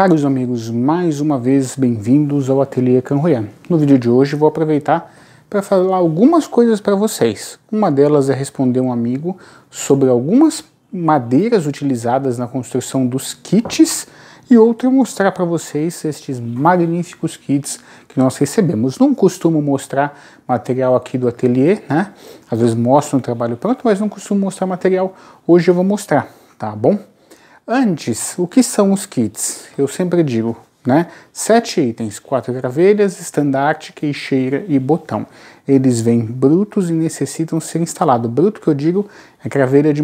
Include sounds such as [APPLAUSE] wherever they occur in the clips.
Caros amigos, mais uma vez bem-vindos ao Ateliê Canroyan. No vídeo de hoje vou aproveitar para falar algumas coisas para vocês. Uma delas é responder um amigo sobre algumas madeiras utilizadas na construção dos kits e outra é mostrar para vocês estes magníficos kits que nós recebemos. Não costumo mostrar material aqui do ateliê, né? Às vezes mostro um trabalho pronto, mas não costumo mostrar material. Hoje eu vou mostrar, tá bom? Antes, o que são os kits? Eu sempre digo, né? Sete itens, quatro gravelhas, estandarte, queixeira e botão. Eles vêm brutos e necessitam ser instalados. Bruto que eu digo é gravelha de,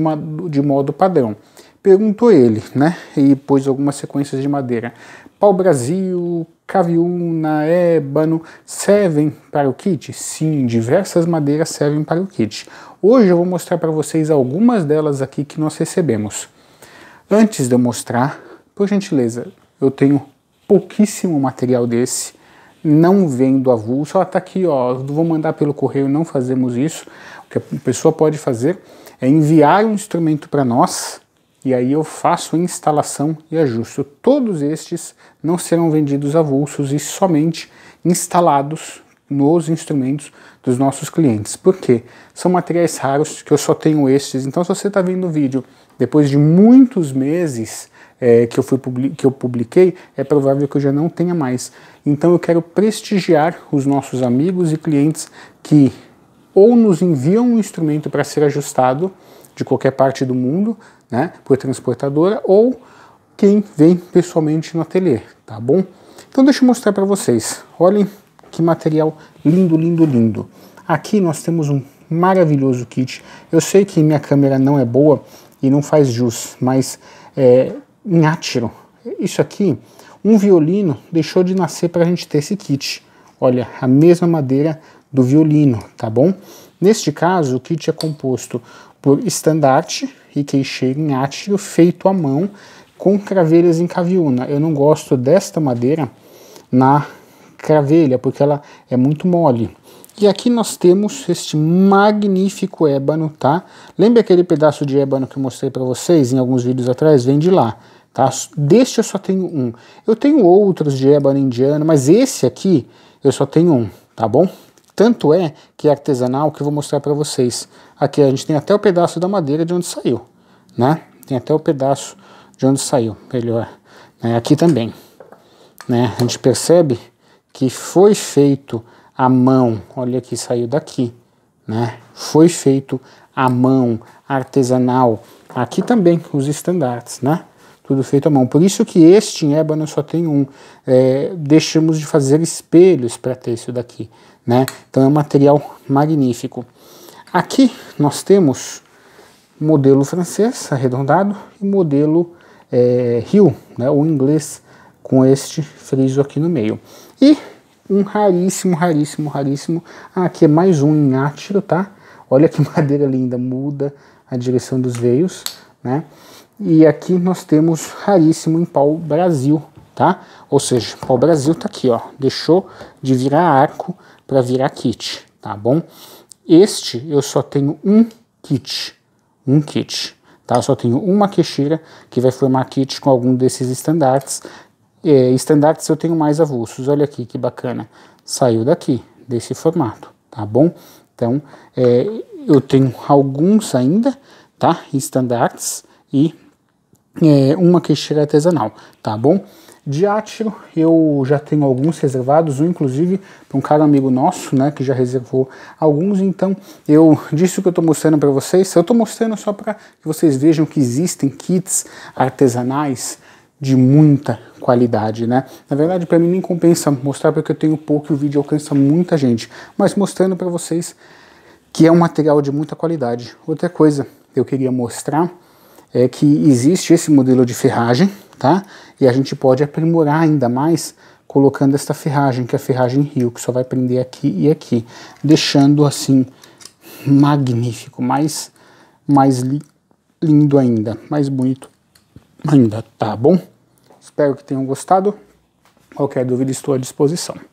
de modo padrão. Perguntou ele, né? E pôs algumas sequências de madeira. Pau Brasil, Caviúna, ébano, servem para o kit? Sim, diversas madeiras servem para o kit. Hoje eu vou mostrar para vocês algumas delas aqui que nós recebemos. Antes de eu mostrar, por gentileza, eu tenho pouquíssimo material desse, não vem do avulso, ó, ah, tá aqui, ó, vou mandar pelo correio, não fazemos isso. O que a pessoa pode fazer é enviar um instrumento para nós, e aí eu faço instalação e ajusto. Todos estes não serão vendidos avulsos e somente instalados nos instrumentos dos nossos clientes. porque São materiais raros que eu só tenho estes. Então, se você está vendo o vídeo depois de muitos meses é, que, eu fui que eu publiquei, é provável que eu já não tenha mais. Então, eu quero prestigiar os nossos amigos e clientes que ou nos enviam um instrumento para ser ajustado de qualquer parte do mundo, né, por transportadora, ou quem vem pessoalmente no ateliê, tá bom? Então deixa eu mostrar para vocês. Olhem que material lindo, lindo, lindo. Aqui nós temos um maravilhoso kit. Eu sei que minha câmera não é boa e não faz jus, mas é, em átiro, isso aqui, um violino deixou de nascer para a gente ter esse kit. Olha, a mesma madeira do violino, tá bom? Neste caso, o kit é composto por estandarte e queixeiro em átrio feito à mão com craveiras em caviuna. Eu não gosto desta madeira na cravelha, porque ela é muito mole. E aqui nós temos este magnífico ébano, tá? Lembra aquele pedaço de ébano que eu mostrei para vocês em alguns vídeos atrás? Vem de lá, tá? Deste eu só tenho um. Eu tenho outros de ébano indiano, mas esse aqui eu só tenho um, tá bom? Tanto é que é artesanal que eu vou mostrar para vocês. Aqui a gente tem até o pedaço da madeira de onde saiu, né? Tem até o pedaço de onde saiu, melhor. Né? Aqui também, né? A gente percebe que foi feito à mão, olha que saiu daqui, né? Foi feito à mão, artesanal. Aqui também, os estandartes, né? Tudo feito à mão. Por isso que este em ébano só tem um. É, deixamos de fazer espelhos para ter isso daqui, né? Então é um material magnífico. Aqui nós temos modelo francês arredondado e modelo é, rio, né? O inglês com este friso aqui no meio. E um raríssimo, raríssimo, raríssimo. Ah, aqui é mais um em átiro, tá? Olha que [LAUGHS] madeira linda, muda a direção dos veios, né? E aqui nós temos raríssimo em pau Brasil, tá? Ou seja, pau Brasil tá aqui, ó. Deixou de virar arco para virar kit, tá bom? Este eu só tenho um kit, um kit, tá? Eu só tenho uma queixeira que vai formar kit com algum desses estandartes estandartes é, eu tenho mais avulsos. Olha aqui que bacana, saiu daqui, desse formato, tá bom? Então, é, eu tenho alguns ainda, tá? Estandartes e é, uma queixeira artesanal, tá bom? De átiro, eu já tenho alguns reservados, um inclusive para um cara amigo nosso, né, que já reservou alguns, então eu disse o que eu estou mostrando para vocês, eu estou mostrando só para que vocês vejam que existem kits artesanais de muita qualidade, né? Na verdade, para mim nem compensa mostrar porque eu tenho pouco e o vídeo alcança muita gente, mas mostrando para vocês que é um material de muita qualidade. Outra coisa que eu queria mostrar é que existe esse modelo de ferragem, tá? E a gente pode aprimorar ainda mais colocando esta ferragem, que é a ferragem Rio, que só vai prender aqui e aqui, deixando assim magnífico, mais mais li lindo ainda, mais bonito ainda, tá bom? Espero que tenham gostado. Qualquer dúvida, estou à disposição.